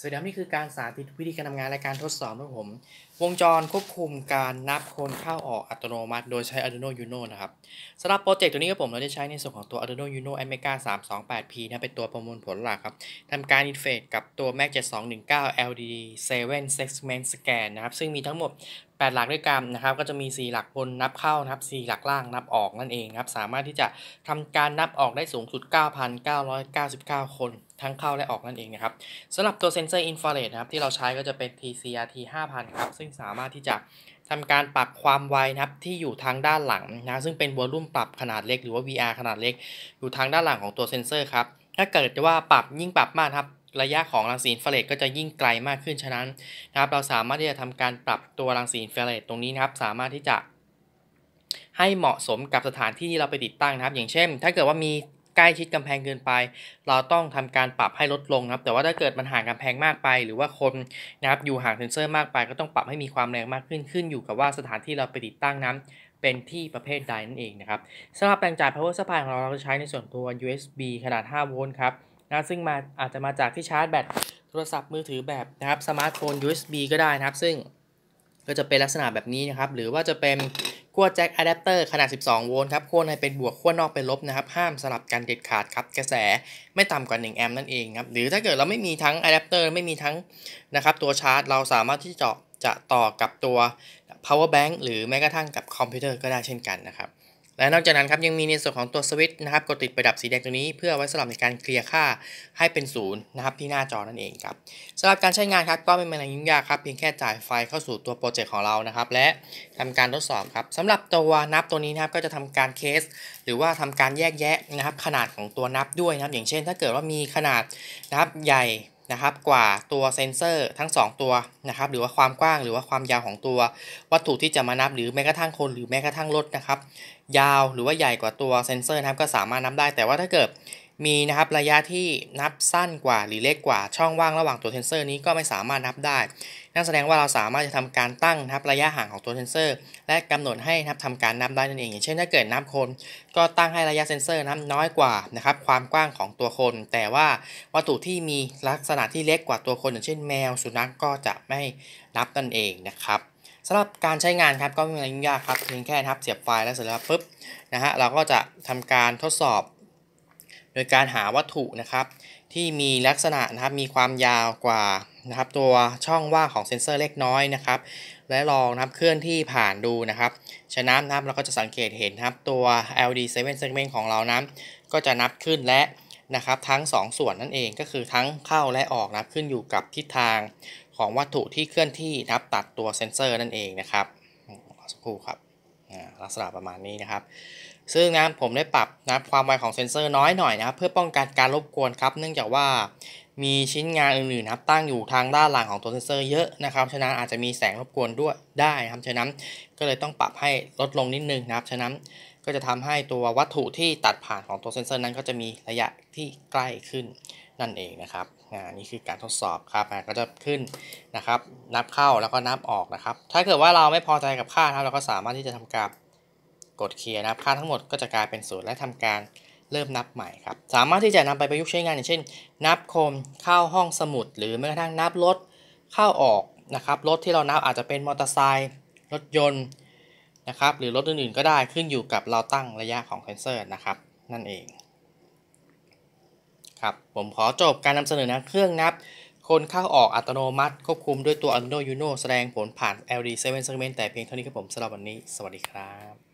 สวัสดีครับนี่คือการสาธิตวิธีการทำงานและการทดสอบของผม วงจรควบคุมการนับคนเข้าออกอัตโนมัติโดยใช้ Arduino Uno นะครับสำหรับโปรเจกต์ตัวนี้ก็ผมเราจะใช้ในส่วนของตัว Arduino Uno a m e g a 328P นะเป็นตัวประมวลผลหลักครับทำการอินเฟสกับตัว Mac 7219 LDD 7 Segment Scan นะครับซึ่งมีทั้งหมด8หลักด้วยกันนะครับก็จะมี 4 หลักบนนับเข้านะครับ 4 หลักล่างนับออกนั่นเองครับสามารถที่จะทำการนับออกได้สูงสุด 9,999 คนทั้งเข้าและออกนั่นเองนะครับสำหรับตัวเซนเซอร์อินฟราเรดนะครับที่เราใช้ก็จะเป็น TCRT 5000ครับซึ่งสามารถที่จะทำการปรับความไวนะครับที่อยู่ทางด้านหลังนะซึ่งเป็นวอลลุ่มปรับขนาดเล็กหรือว่า VR ขนาดเล็ก อยู่ทางด้านหลังของตัวเซนเซอร์ครับ ถ้าเกิดว่าปรับยิ่งปรับมากครับระยะของรังสีเฟลเรตก็จะยิ่งไกลมากขึ้น ฉะนั้นนะครับ เราสามารถที่จะทำการปรับตัวรังสีเฟลเรตตรงนี้นะครับ สามารถที่จะ ให้เหมาะสมกับสถานที่ที่เราไปติดตั้งนะครับ อย่างเช่น ถ้าเกิดว่ามีใกล้ชิดกำแพงเกินไป เราต้องทำการปรับให้ลดลงนะครับแต่ว่าถ้าเกิดมันห่างกำแพงมากไปหรือว่าคนนะครับอยู่ห่างเซนเซอร์มากไป ก็ต้องปรับให้มีความแรงมากขึ้นขึ้นอยู่กับว่าสถานที่เราไปติดตั้งนั้น เป็นที่ประเภทใดนั่นเองนะครับสำหรับแปลงจ่าย power supply ของเราเราจะใช้ในส่วนตัว USB ขนาด 5 โวลต์ครับนะซึ่งมาอาจจะมาจากที่ชาร์จแบตโทรศัพท์มือถือแบบนะครับสมาร์ทโฟน USB ก็ได้นะครับ ซึ่งก็จะเป็นลักษณะแบบนี้นะครับ หรือว่าจะเป็นขั้วแจ็คอะแดปเตอร์ขนาด 12 โวลต์ครับขั้วในเป็นบวกขั้วนอกเป็นลบนะครับห้ามสลับกันเด็ดขาดครับกระแสไม่ต่ำกว่า 1 แอมป์นั่นเองครับหรือถ้าเกิดเราไม่มีทั้งอะแดปเตอร์ไม่มีทั้งนะครับ ตัวชาร์จ เราสามารถที่จะจะต่อกับตัว power bank หรือแม้กระทั่งกับคอมพิวเตอร์ก็ได้เช่นกันนะครับและนอกจากนั้นครับยังมีในส่วนของตัวสวิตช์นะครับกดติดประดับสีแดงตัวนี้เพื่อไว้สำหรับในการเคลียร์ค่าให้เป็นศูนย์นะครับที่หน้าจอนั่นเองครับสำหรับการใช้งานครับก็ไม่็นอะไรยุ่งยากครับ เพียงแค่จ่ายไฟเข้าสู่ตัวโปรเจกต์ของเรานะครับ และทำการทดสอบครับสำหรับตัวนับตัวนี้นะครับก็จะทำการเคส หรือว่าทำการแยกแยะนะครับ ขนาดของตัวนับด้วยนะครับ อย่างเช่น ถ้าเกิดว่ามีขนาดนะครับใหญ่นะครับกว่าตัวเซนเซอร์ทั้ง 2 ตัวนะครับหรือว่าความกว้างหรือว่าความยาวของตัว วัตถุที่จะมานับหรือแม้กระทั่งคนหรือแม้กระทั่งรถนะครับยาวหรือว่าใหญ่กว่าตัวเซนเซอร์นะครับก็สามารถนับได้แต่ว่าถ้าเกิดมีนะครับระยะที่นับสั้นกว่าหรือเล็กกว่า ช่องว่างระหว่างตัวเทนเซอร์นี้ก็ไม่สามารถนับได้ นั่นแสดงว่าเราสามารถจะทำการตั้งนับระยะห่างของตัวเทนเซอร์ และกำหนดให้นับทำการนับได้นั่นเองอย่างเช่นถ้าเกิดนับคน ก็ตั้งให้ระยะเซนเซอร์นับน้อยกว่านะครับความกว้างของตัวคน แต่ว่าวัตถุที่มีลักษณะที่เล็กกว่าตัวคน อย่างเช่น แมวสุนัขกก็จะไม่นับนั่นเองนะครับสำหรับการใช้งานครับก็ไม่มีอะไรยุ่งยากครับเพียงแค่ทับเสียบไฟล์แล้วเสร็จแล้วปุ๊บนะฮะเราก็จะทำการทดสอบโดยการหาวัตถุนะครับที่มีลักษณะนะครับมีความยาวกว่านะครับ ตัวช่องว่างของเซ็นเซอร์เล็กน้อยนะครับ และลองนะครับเคลื่อนที่ผ่านดูนะครับชะน้นนะครับเราก็จะสังเกตเห็นครับตัว LD7 segment ของเรานั้นก็จะนับขึ้นและนะครับทั้ง 2 ส่วนนั่นเองก็คือทั้งเข้าและออกนะับขึ้นอยู่กับทิศทางของวัตถุที่เคลื่อนที่นับตัดตัวเซ็นเซอร์นั่นเองนะครับสักครู่ครับลักษณะประมาณนี้นะครับซึ่งนะผมได้ปรับนะความไวของเซ็นเซอร์น้อยหน่อยนะครับ เพื่อป้องกันการรบกวนครับเนื่องจากว่ามีชิ้นงานอื่นๆครับ ตั้งอยู่ทางด้านหลังของตัวเซ็นเซอร์เยอะนะครับฉะนั้นอาจจะมีแสงรบกวนด้วยได้ครับฉะนั้นก็เลยต้องปรับให้ลดลงนิดนึงนะครับฉะนั้นก็จะทำให้ตัววัตถุที่ตัดผ่านของตัวเซ็นเซอร์นั้น ก็จะมีระยะที่ใกล้ขึ้นนั่นเองนะครับ อ่า นี่คือการทดสอบครับก็จะขึ้นนะครับ นับเข้าแล้วก็นับออกนะครับ ถ้าเกิดว่าเราไม่พอใจกับค่าครับเราก็สามารถที่จะทำการกดเคลียร์นะคับ ค่าทั้งหมดก็จะกลายเป็นศูนย์และทำการเริ่มนับใหม่ครับ สามารถที่จะนำไปประยุกต์ใช้งานอย่างเช่น นับโคมเข้าห้องสมุด หรือแม้กระทั่งนับรถเข้าออกนะครับ รถที่เรานับอาจจะเป็นมอเตอร์ไซค์รถยนต์นะครับ หรือรถอื่นๆก็ได้ ขึ้นอยู่กับเราตั้งระยะของเซนเซอร์นะครับ นั่นเองครับผมขอจบการนำเสนอนะเครื่องนับ คนเข้าออกอัตโนมัติ ควบคุมด้วยตัว Arduino Uno แสดงผลผ่าน LED 7 segment แต่เพียงเท่านี้ครับผมสำหรับวันนี้สวัสดีครับ